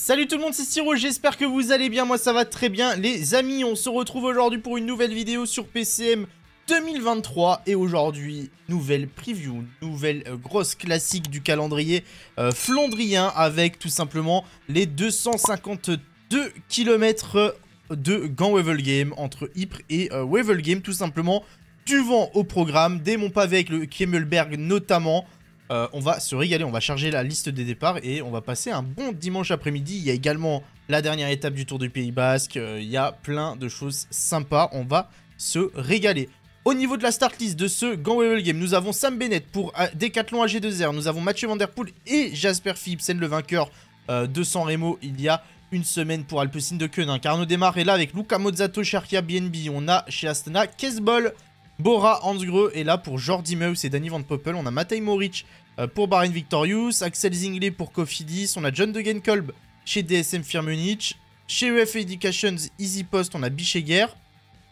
Salut tout le monde, c'est Siro, j'espère que vous allez bien, moi ça va très bien. Les amis, on se retrouve aujourd'hui pour une nouvelle vidéo sur PCM 2023 et aujourd'hui, nouvelle preview, nouvelle euh, grosse classique du calendrier euh, flandrien avec tout simplement les 252 km euh, de Gant Game entre Ypres et Wevelgame. Wevel Game tout simplement. Du vent au programme, des monts pavés avec le Kemmelberg notamment, euh, on va se régaler, on va charger la liste des départs et on va passer un bon dimanche après-midi. Il y a également la dernière étape du Tour du Pays Basque, euh, il y a plein de choses sympas, on va se régaler. Au niveau de la start list de ce Gangwevel Game, nous avons Sam Bennett pour Decathlon AG2R, nous avons Mathieu Van Der Poel et Jasper Philipsen, le vainqueur euh, de San Remo il y a une semaine pour Alpecin de Quenin. car démarre est là avec Luca Mozzato, Sharkia BNB, on a chez Astana Kesbol, Bora Hansgrohe et là pour Jordi Meus et Danny Van Poppel. On a Matei Moric euh, pour Barin Victorious, Axel Zingley pour Cofidis, on a John Degenkolb chez DSM Firmenich, chez UFA Educations Easy Post, on a Bicheguer,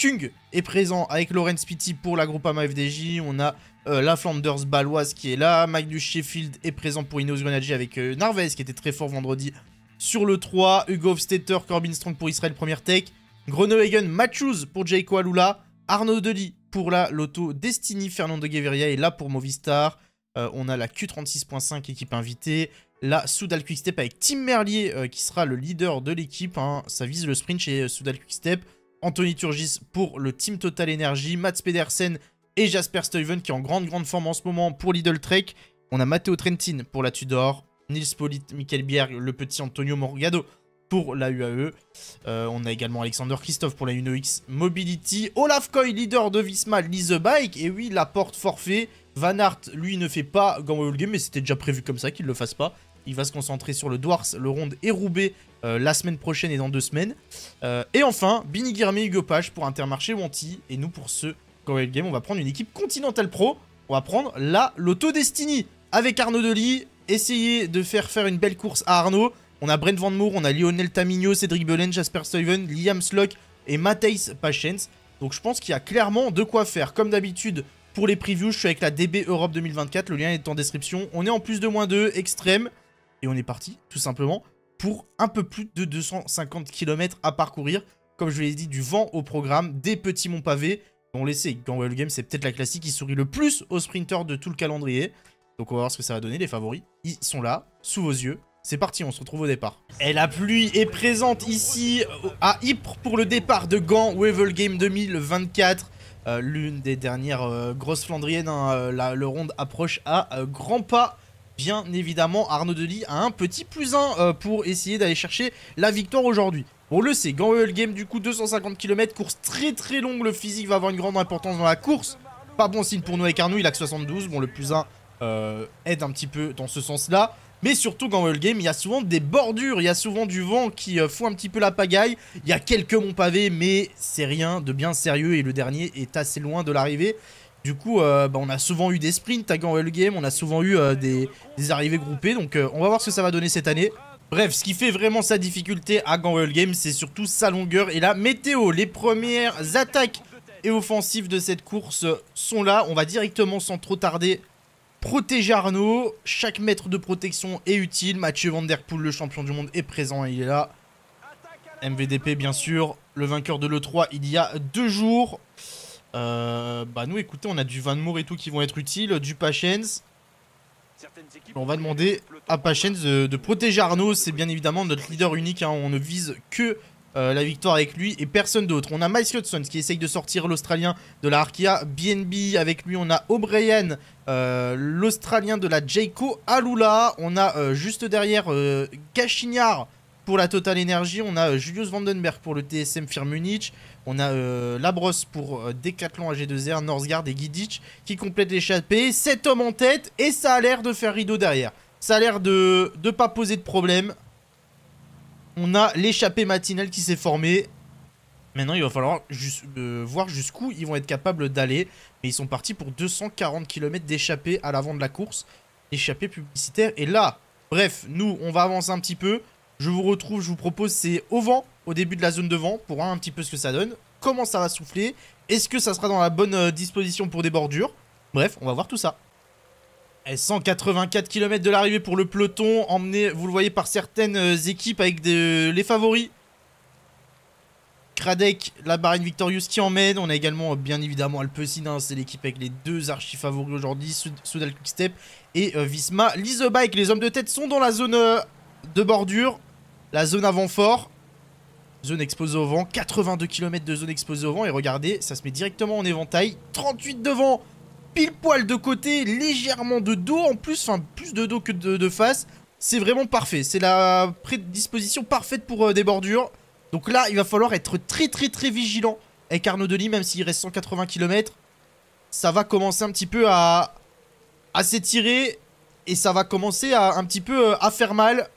Kung est présent avec Lorenz Pitti pour la Groupama FDJ, on a euh, la Flanders baloise qui est là, Mike Sheffield est présent pour Inos Grenadier avec euh, Narvez, qui était très fort vendredi sur le 3, Hugo Stetter, Corbin Strong pour Israël Première Tech, Hagen, Matthews pour Jayco Alula, Arnaud Deli pour la Lotto Destiny, Fernand de Gueveria est là pour Movistar, euh, on a la Q36.5 équipe invitée, la Soudal Quick-Step avec Tim Merlier euh, qui sera le leader de l'équipe. Hein. Ça vise le sprint chez euh, Soudal Quickstep. Anthony Turgis pour le Team Total Energy, Mats Pedersen et Jasper Steuven qui est en grande grande forme en ce moment pour Lidl Trek. On a Matteo Trentin pour la Tudor, Nils Polit, Michael Bierg, le petit Antonio Morgado pour la UAE. on a également Alexander Christophe pour la Uno-X Mobility, Olaf Koy, leader de Visma, Lise Bike, et oui, la porte forfait. Van Hart, lui, ne fait pas Game, mais c'était déjà prévu comme ça qu'il ne le fasse pas. Il va se concentrer sur le Dwars, le Ronde et Roubaix euh, la semaine prochaine et dans deux semaines. Euh, et enfin, Bini Guermé, Hugo Page pour Intermarché Wanty. Et nous, pour ce Gamble Game, on va prendre une équipe Continental Pro. On va prendre la Lotto Destiny avec Arnaud Deli. Essayer de faire faire une belle course à Arnaud. On a Brent Van Moor, on a Lionel Tamino, Cédric Belen, Jasper Stuyven, Liam Slock et Matthijs Pachens. Donc je pense qu'il y a clairement de quoi faire. Comme d'habitude, pour les previews, je suis avec la DB Europe 2024, le lien est en description. On est en plus de moins 2, extrême, et on est parti, tout simplement, pour un peu plus de 250 km à parcourir. Comme je vous l'ai dit, du vent au programme, des petits monts pavés. On les sait, Game, c'est peut-être la classique qui sourit le plus aux sprinters de tout le calendrier. Donc on va voir ce que ça va donner, les favoris. Ils sont là, sous vos yeux. C'est parti, on se retrouve au départ. Et la pluie est présente ici à Ypres pour le départ de Gant Wevel Game 2024. Euh, l'une des dernières euh, grosses flandriennes. Hein, euh, le ronde approche à grands pas. Bien évidemment, Arnaud Delis a un petit plus 1 pour essayer d'aller chercher la victoire aujourd'hui. On le sait, Grand Game, du coup, 250 km, course très très longue. Le physique va avoir une grande importance dans la course. Pas bon signe pour Noé Carnou, il a que 72. Bon, le plus 1 aide un petit peu dans ce sens-là mais surtout qu'en game il y a souvent des bordures, il y a souvent du vent qui euh, fout un petit peu la pagaille, il y a quelques monts pavés, mais c'est rien de bien sérieux et le dernier est assez loin de l'arrivée. Du coup, euh, bah, on a souvent eu des sprints à Grand Game, on a souvent eu euh, des, arrivées groupées, donc on va voir ce que ça va donner cette année. Bref, ce qui fait vraiment sa difficulté à Grand Game, c'est surtout sa longueur et la météo. Les premières attaques et offensives de cette course sont là. On va directement, sans trop tarder, Protéger Arnaud, chaque mètre de protection est utile. Mathieu Van Der le champion du monde, est présent et il est là. MVDP, bien sûr, le vainqueur de l'E3 il y a deux jours. Euh, bah nous, écoutez, on a du Van Moor et tout qui vont être utiles, du Pachens. On va demander à Pachens de, protéger Arnaud, c'est bien évidemment notre leader unique, hein. on ne vise que euh, la victoire avec lui et personne d'autre. On a Miles Hudson qui essaye de sortir l'Australien de la Arkia BNB. Avec lui, on a O'Brien, euh, l'Australien de la Jayco Alula. On a euh, juste derrière Gachignard pour la Total Energy. On a Julius Vandenberg pour le TSM Munich. On a Labrosse pour Decathlon AG2R, Northgard et Gidic qui complètent l'échappée. 7 hommes en tête et ça a l'air de faire rideau derrière. Ça a l'air de ne pas poser de problème on a l'échappée matinale qui s'est formée. Maintenant, il va falloir euh, voir jusqu'où ils vont être capables d'aller. Mais ils sont partis pour 240 km d'échappée à l'avant de la course. Échappée publicitaire. Et là, bref, nous, on va avancer un petit peu. Je vous retrouve, je vous propose, c'est au vent, au début de la zone de vent, pour voir un petit peu ce que ça donne. Comment ça va souffler Est-ce que ça sera dans la bonne euh, disposition pour des bordures Bref, on va voir tout ça. 184 km de l'arrivée pour le peloton, emmené, vous le voyez, par certaines euh, équipes avec les favoris. Kradek, la barine Victorious qui emmène. On a également, euh, bien évidemment, Alpecin, hein, c'est l'équipe avec les deux archi-favoris aujourd'hui, Soudal Step et euh, Visma. L'Isobike, les hommes de tête sont dans la zone de bordure, la zone avant fort. Zone exposée au vent, 82 km de zone exposée au vent. Et regardez, ça se met directement en éventail. 38 devant, pile poil de côté, légèrement de dos en plus, enfin plus de dos que de, face. C'est vraiment parfait, c'est la prédisposition parfaite pour euh, des bordures. Donc là, il va falloir être très très très vigilant avec Arnaud Denis, même s'il reste 180 km. Ça va commencer un petit peu à, s'étirer et ça va commencer à un petit peu euh, à faire mal.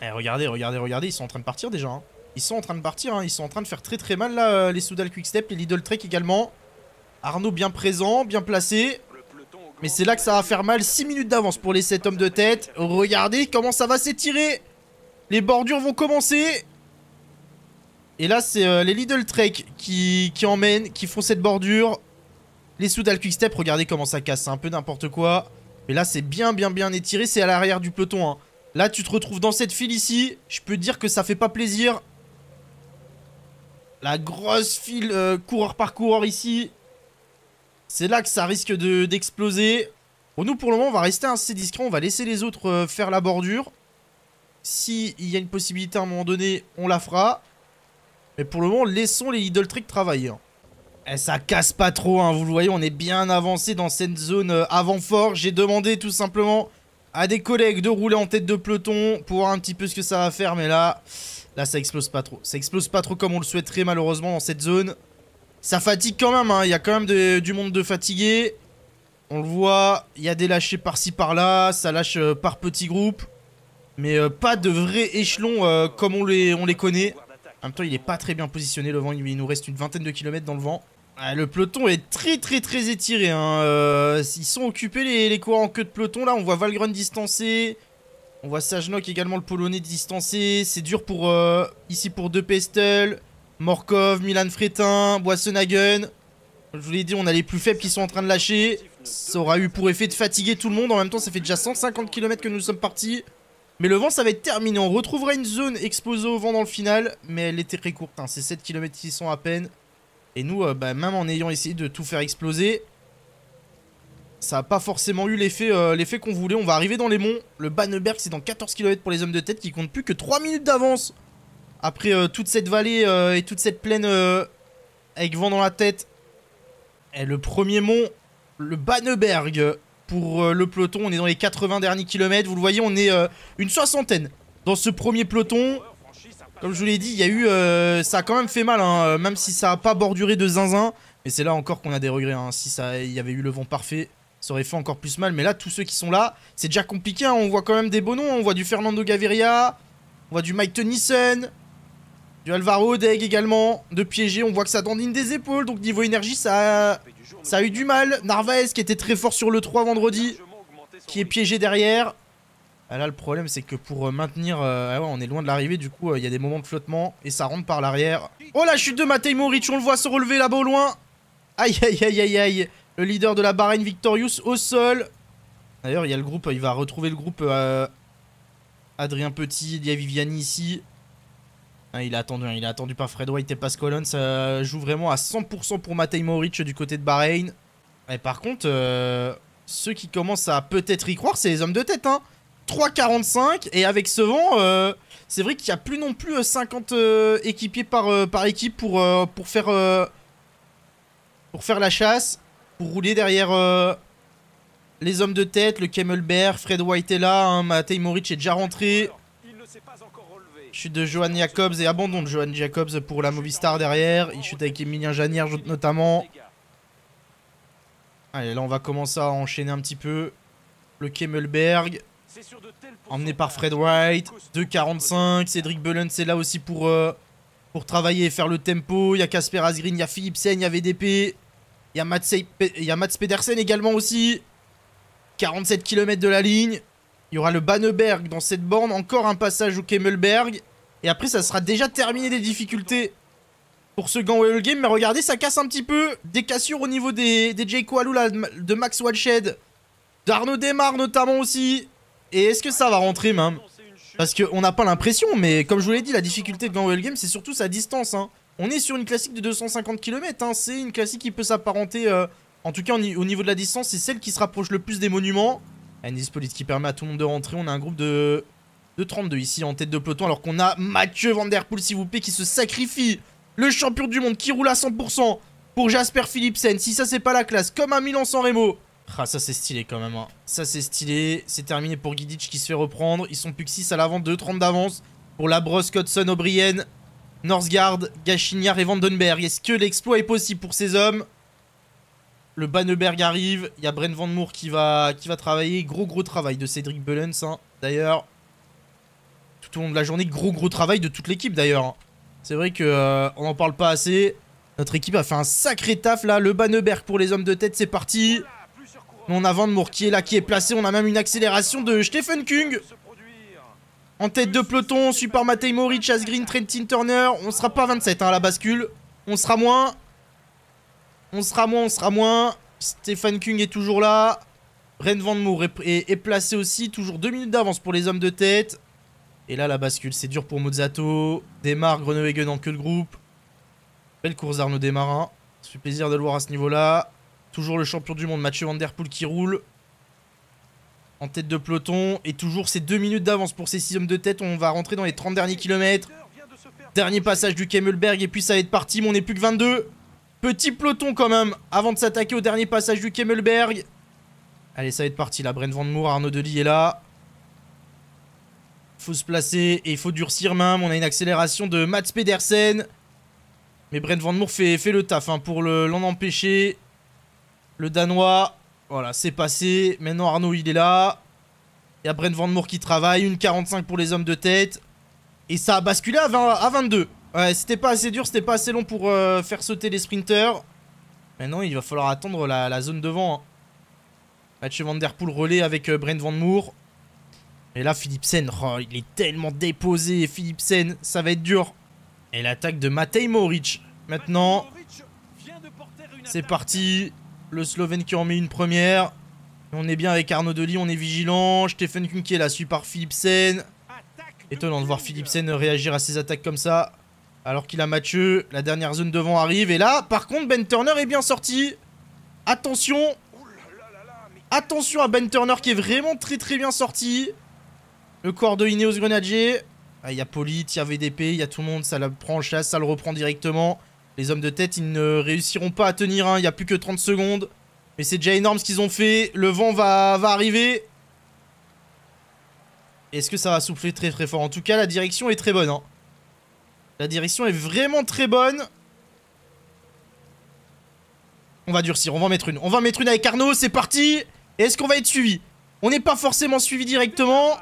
Eh, regardez, regardez, regardez, ils sont en train de partir déjà. Hein. Ils sont en train de partir, hein. ils sont en train de faire très très mal là, euh, les Soudal Quickstep, les Lidl Trek également. Arnaud bien présent, bien placé. Mais c'est là que ça va faire mal. 6 minutes d'avance pour les 7 hommes de tête. Regardez comment ça va s'étirer. Les bordures vont commencer. Et là, c'est euh, les Lidl Trek qui, emmènent, qui font cette bordure. Les Soudal Quick Step, regardez comment ça casse. C'est un peu n'importe quoi. Mais là, c'est bien, bien, bien étiré. C'est à l'arrière du peloton. Hein. Là, tu te retrouves dans cette file ici. Je peux te dire que ça fait pas plaisir. La grosse file euh, coureur par coureur ici. C'est là que ça risque d'exploser. nous, pour le moment, on va rester assez discret. On va laisser les autres euh, faire la bordure. S'il y a une possibilité à un moment donné, on la fera. Mais pour le moment, laissons les Lidl Trick travailler. Hein. Eh, ça casse pas trop, hein. vous le voyez, on est bien avancé dans cette zone euh, avant fort. J'ai demandé tout simplement à des collègues de rouler en tête de peloton pour voir un petit peu ce que ça va faire. Mais là, là ça explose pas trop. Ça explose pas trop comme on le souhaiterait malheureusement dans cette zone. Ça fatigue quand même, hein. il y a quand même du monde de fatigué, On le voit, il y a des lâchés par-ci par-là, ça lâche euh, par petits groupes. Mais euh, pas de vrai échelon euh, comme on les, connaît. En même temps, il est pas très bien positionné le vent, il nous reste une vingtaine de kilomètres dans le vent. Ah, le peloton est très très très étiré. Hein. ils sont occupés les, les coureurs en queue de peloton. Là, on voit Valgren distancé. On voit Sajnok également le polonais distancé. C'est dur pour ici pour deux Pestel. Morkov, Milan Frétin, Boissenhagen. Je vous l'ai dit, on a les plus faibles qui sont en train de lâcher. Ça aura eu pour effet de fatiguer tout le monde. En même temps, ça fait déjà 150 km que nous sommes partis. Mais le vent, ça va être terminé. On retrouvera une zone exposée au vent dans le final. Mais elle était très courte. Hein. C'est 7 km qui sont à peine. Et nous, euh, bah, même en ayant essayé de tout faire exploser, ça n'a pas forcément eu euh, l'effet qu'on voulait. On va arriver dans les monts. Le Banneberg, c'est dans 14 km pour les hommes de tête qui comptent plus que 3 minutes d'avance après euh, toute cette vallée euh, et toute cette plaine euh, avec vent dans la tête. Et le premier mont, le Banneberg pour le peloton. On est dans les 80 derniers kilomètres. Vous le voyez, on est une soixantaine dans ce premier peloton. Comme je vous l'ai dit, il y a eu, ça a quand même fait mal, hein, même si ça a pas borduré de zinzin. Mais c'est là encore qu'on a des regrets. Hein. si il y avait eu le vent parfait, ça aurait fait encore plus mal. Mais là, tous ceux qui sont là, c'est déjà compliqué. Hein. on voit quand même des beaux noms. On voit du Fernando Gaviria, on voit du Mike Tennyson, du Alvaro Deg également, de piéger, on voit que ça dandine des épaules, donc niveau énergie ça a, ça a eu du mal. Narvaez qui était très fort sur le 3 vendredi, qui est piégé derrière. Ah, là le problème c'est que pour euh, maintenir, euh, ah ouais, on est loin de l'arrivée du coup euh, il y a des moments de flottement et ça rentre par l'arrière. Oh la chute de Matei Moric, on le voit se relever là-bas au loin. Aïe aïe aïe aïe aïe, le leader de la Bahreïn Victorious au sol. D'ailleurs il y a le groupe, il va retrouver le groupe Adrien Petit, il y a Viviani ici. Hein, il a attendu, hein, il a attendu par Fred White et Pas euh, joue vraiment à 100% pour Matej Moric du côté de Bahreïn. Et par contre, euh, ceux qui commencent à peut-être y croire, c'est les hommes de tête. Hein. 3,45 et avec ce vent, euh, c'est vrai qu'il n'y a plus non plus 50 équipiers par, par équipe pour, pour, faire, pour faire la chasse, pour rouler derrière les hommes de tête. Le Kemmelberg, Fred White est là, hein, Matej Moric est déjà rentré. Chute de Johan Jacobs et abandon de Johan Jacobs pour la Movistar derrière. Il chute avec Emilien Janière notamment. Allez, là on va commencer à enchaîner un petit peu. Le Kemmelberg. Emmené par Fred White. 2,45. Cédric Belen, c'est là aussi pour, euh, pour travailler et faire le tempo. Il y a Casper Asgreen, il y a Sen, il y a VDP. Il y a Mats, il y a Mats Pedersen également aussi. 47 km de la ligne. Il y aura le Banneberg dans cette borne, encore un passage au Kemmelberg. Et après, ça sera déjà terminé des difficultés pour ce Ganwell Game. Mais regardez, ça casse un petit peu. Des cassures au niveau des, des Jake de Max Walshed. D'Arnaud Desmar notamment aussi. Et est-ce que ça va rentrer même Parce qu'on n'a pas l'impression, mais comme je vous l'ai dit, la difficulté de Ganwell Game, c'est surtout sa distance. Hein. On est sur une classique de 250 km. Hein. C'est une classique qui peut s'apparenter, euh, en tout cas au niveau de la distance, c'est celle qui se rapproche le plus des monuments. Anis qui permet à tout le monde de rentrer. On a un groupe de, de 32 ici en tête de peloton. Alors qu'on a Mathieu Van Der Poel, s'il vous plaît, qui se sacrifie. Le champion du monde qui roule à 100% pour Jasper Philipsen. Si ça, c'est pas la classe. Comme un Milan sans Remo. Ah, ça, c'est stylé quand même. Hein. Ça, c'est stylé. C'est terminé pour Guidic qui se fait reprendre. Ils sont plus que 6 à l'avant, 2-30 d'avance. Pour la brosse, O'Brien, Northgard, Gachignard et Vandenberg. Est-ce que l'exploit est possible pour ces hommes le Banneberg arrive. Il y a Bren Van Moor qui va, qui va travailler. Gros, gros travail de Cédric Bullens, hein, D'ailleurs, tout au long de la journée, gros, gros travail de toute l'équipe d'ailleurs. Hein. C'est vrai que euh, on n'en parle pas assez. Notre équipe a fait un sacré taf là. Le Banneberg pour les hommes de tête, c'est parti. On a Van Moor qui est là, qui est placé. On a même une accélération de Stephen Kung. En tête de peloton, Super Mori, Moritz, Green, Trentin Turner. On sera pas 27 hein, à la bascule. On sera moins. On sera moins, on sera moins. Stéphane Kung est toujours là. Ren Van Moor est, placé aussi. Toujours deux minutes d'avance pour les hommes de tête. Et là, la bascule, c'est dur pour Mozzato. Démarre Grenowegen en queue de groupe. Belle course d'Arnaud Desmarins. Ça fait plaisir de le voir à ce niveau-là. Toujours le champion du monde, Mathieu Van Der Poel qui roule. En tête de peloton. Et toujours ces deux minutes d'avance pour ces six hommes de tête. On va rentrer dans les 30 derniers kilomètres. Dernier passage du Kemmelberg. Et puis ça va être parti, mais on n'est plus que 22. Petit peloton quand même, avant de s'attaquer au dernier passage du Kemmelberg. Allez, ça va être parti là. Brent Van Moor, Arnaud Delis est là. Faut se placer et il faut durcir même. On a une accélération de Mats Pedersen. Mais Brent Van Moor fait, fait le taf hein, pour l'en empêcher. Le Danois, voilà, c'est passé. Maintenant, Arnaud, il est là. Il y a Brent Van Moor qui travaille. Une 45 pour les hommes de tête. Et ça a basculé à, 20, à 22. Ouais, c'était pas assez dur, c'était pas assez long pour euh, faire sauter les sprinters. Maintenant, il va falloir attendre la, zone devant. Hein. Match Vanderpool Van Der relais avec euh, Brent Van Moor. Et là, Philipsen, oh, il est tellement déposé. Philipsen, ça va être dur. Et l'attaque de Matej Moric. Maintenant, c'est parti. Le Slovène qui en met une première. On est bien avec Arnaud Delis, on est vigilant. Stephen est là, suivi par Philipsen. Étonnant de voir Philipsen réagir à ces attaques comme ça. Alors qu'il a Mathieu, la dernière zone devant arrive. Et là, par contre, Ben Turner est bien sorti. Attention. Attention à Ben Turner qui est vraiment très très bien sorti. Le corps de Ineos Grenadier. Ah, il y a Polite, il y a VDP, il y a tout le monde. Ça la prend en chasse, ça le reprend directement. Les hommes de tête, ils ne réussiront pas à tenir. Hein. Il y n'y a plus que 30 secondes. Mais c'est déjà énorme ce qu'ils ont fait. Le vent va, va arriver. Est-ce que ça va souffler très très fort En tout cas, la direction est très bonne. Hein. La direction est vraiment très bonne. On va durcir, on va en mettre une. On va en mettre une avec Arnaud, c'est parti Est-ce qu'on va être suivi On n'est pas forcément suivi directement.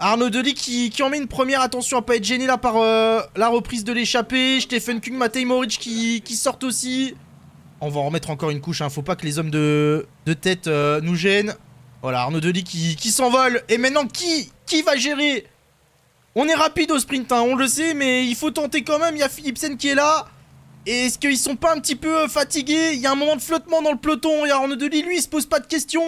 Arnaud Delis qui, qui, en met une première, attention à pas être gêné là par euh, la reprise de l'échappée. Stephen Kung, Matej Moric qui, qui, sortent aussi. On va en remettre encore une couche, hein. faut pas que les hommes de, de tête euh, nous gênent. Voilà, Arnaud Delis qui, qui s'envole. Et maintenant, qui, qui va gérer on est rapide au sprint, hein, on le sait, mais il faut tenter quand même. Il y a Philipsen qui est là. est-ce qu'ils sont pas un petit peu euh, fatigués Il y a un moment de flottement dans le peloton. Il y a Arnaud Delis, lui, il se pose pas de questions.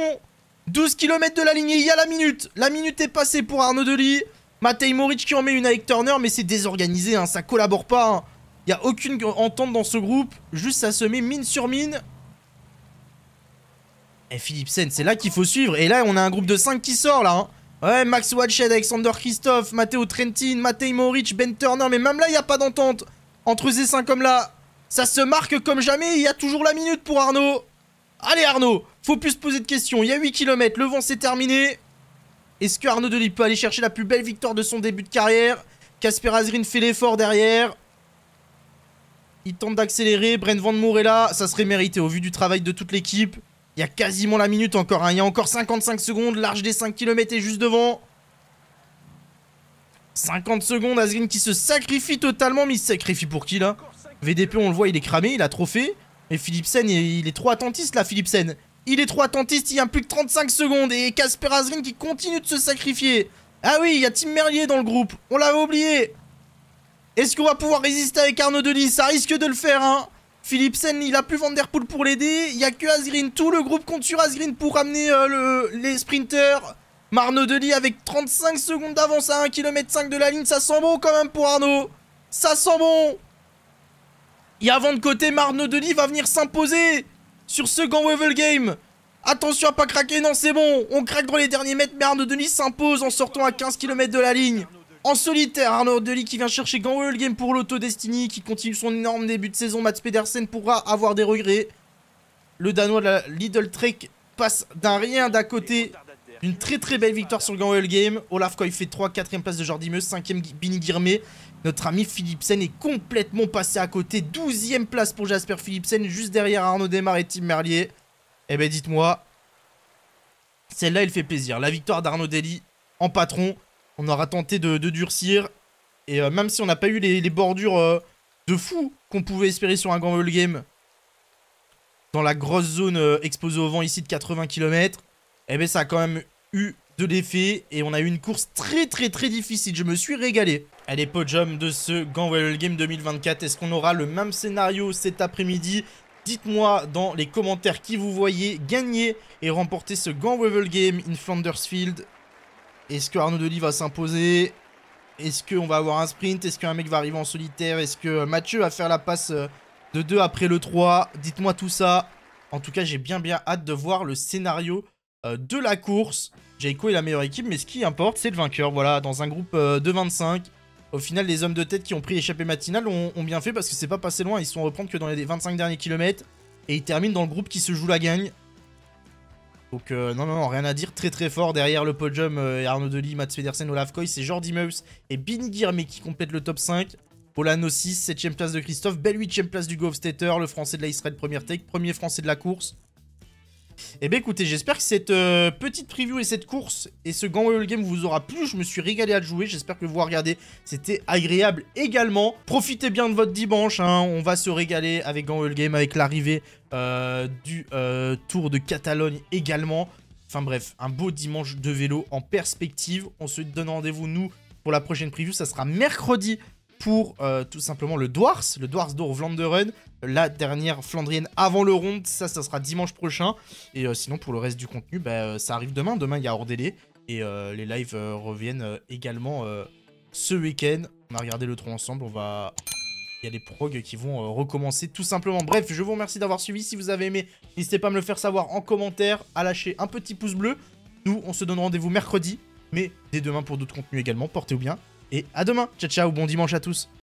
12 km de la ligne, il y a la minute. La minute est passée pour Arnaud Delis. Matej Moric qui en met une avec Turner, mais c'est désorganisé, hein, ça collabore pas. Hein. Il n'y a aucune entente dans ce groupe. Juste, ça se met mine sur mine. Et Philipsen, c'est là qu'il faut suivre. Et là, on a un groupe de 5 qui sort, là. Hein. Ouais, Max Watched, Alexander Christophe, Matteo Trentin, Matteo Moric, Ben Turner, mais même là, il n'y a pas d'entente. Entre ces cinq comme là ça se marque comme jamais, il y a toujours la minute pour Arnaud. Allez Arnaud, faut plus se poser de questions, il y a 8 km, le vent s'est terminé. Est-ce que Arnaud Delis peut aller chercher la plus belle victoire de son début de carrière Casper Azrin fait l'effort derrière. Il tente d'accélérer, Brent Van Moor est là, ça serait mérité au vu du travail de toute l'équipe. Il y a quasiment la minute encore. Hein. Il y a encore 55 secondes. L'arche des 5 km est juste devant. 50 secondes. Asgreen qui se sacrifie totalement. Mais il se sacrifie pour qui là VDP, on le voit, il est cramé. Il a trop fait. Et Philipsen, il est trop attentiste là, Philipsen. Il est trop attentiste. Il y a plus que 35 secondes. Et Casper Asgreen qui continue de se sacrifier. Ah oui, il y a Tim Merlier dans le groupe. On l'avait oublié. Est-ce qu'on va pouvoir résister avec Arnaud Delis Ça risque de le faire, hein Philipsen, il a plus Vanderpool pour l'aider. Il n'y a que Asgrin, Tout le groupe compte sur Asgreen pour amener euh, les sprinters. Marno Delis avec 35 secondes d'avance à 1 km de la ligne. Ça sent bon quand même pour Arnaud. Ça sent bon. Et avant de côté, Marno Delis va venir s'imposer sur ce Grand Wevel Game. Attention à pas craquer. Non, c'est bon. On craque dans les derniers mètres. Mais Arnaud Delis s'impose en sortant à 15 km de la ligne. En solitaire, Arnaud Deli qui vient chercher Gangwell Game pour l'auto Destiny, qui continue son énorme début de saison. Mats Pedersen pourra avoir des regrets. Le Danois de la Lidl Trek passe d'un rien d'à côté. Une très très belle victoire sur Gangwell Game. Olaf Koy fait 3, 4ème place de Jordi Meus, 5ème Bini Guirmé. Notre ami Philipsen est complètement passé à côté. 12ème place pour Jasper Philipsen, juste derrière Arnaud Demar et Tim Merlier. Eh ben dites-moi, celle-là elle fait plaisir. La victoire d'Arnaud Deli en patron. On aura tenté de, durcir. Et euh, même si on n'a pas eu les, bordures euh, de fou qu'on pouvait espérer sur un grand game dans la grosse zone euh, exposée au vent ici de 80 km, eh bien ça a quand même eu de l'effet et on a eu une course très très très difficile. Je me suis régalé. Allez, podium de ce Wevel Game 2024. Est-ce qu'on aura le même scénario cet après-midi Dites-moi dans les commentaires qui vous voyez gagner et remporter ce Wevel Game in Flanders Field. Est-ce que Arnaud va s'imposer Est-ce qu'on va avoir un sprint Est-ce qu'un mec va arriver en solitaire Est-ce que euh, Mathieu va faire la passe euh, de 2 après le 3 Dites-moi tout ça. En tout cas, j'ai bien bien hâte de voir le scénario euh, de la course. Jayco est la meilleure équipe, mais ce qui importe, c'est le vainqueur. Voilà, dans un groupe de 25. Au final, les hommes de tête qui ont pris l'échappée matinale ont, bien fait parce que c'est pas passé loin. Ils se sont reprendre que dans les 25 derniers kilomètres. Et ils terminent dans le groupe qui se joue la gagne. Donc euh, non, non, rien à dire. Très très fort derrière le podium, euh, Arnaud Delis, Mats Pedersen, Olaf Koy, c'est Jordi Meus et Bini mais qui complètent le top 5. Polano 6, 7 place de Christophe, belle 8ème place du Stater, le français de la premier première take, premier français de la course. Eh bien écoutez, j'espère que cette euh, petite preview et cette course et ce Grand Game vous aura plu. Je me suis régalé à le jouer, j'espère que vous regardez. C'était agréable également. Profitez bien de votre dimanche, hein. on va se régaler avec Grand Game, avec l'arrivée euh, du euh, Tour de Catalogne également. Enfin bref, un beau dimanche de vélo en perspective. On se donne rendez-vous, nous, pour la prochaine preview. Ça sera mercredi pour euh, tout simplement le Dwars, le Dwars d'Or Vlanderen, la dernière Flandrienne avant le Ronde. Ça, ça sera dimanche prochain. Et euh, sinon, pour le reste du contenu, bah, euh, ça arrive demain. Demain, il y a hors délai. Et les lives reviennent également ce week-end. On a regardé le tronc ensemble. On va il y a des progs qui vont recommencer tout simplement. Bref, je vous remercie d'avoir suivi. Si vous avez aimé, n'hésitez pas à me le faire savoir en commentaire, à lâcher un petit pouce bleu. Nous, on se donne rendez-vous mercredi, mais dès demain pour d'autres contenus également. Portez-vous bien et à demain. Ciao, ciao, bon dimanche à tous.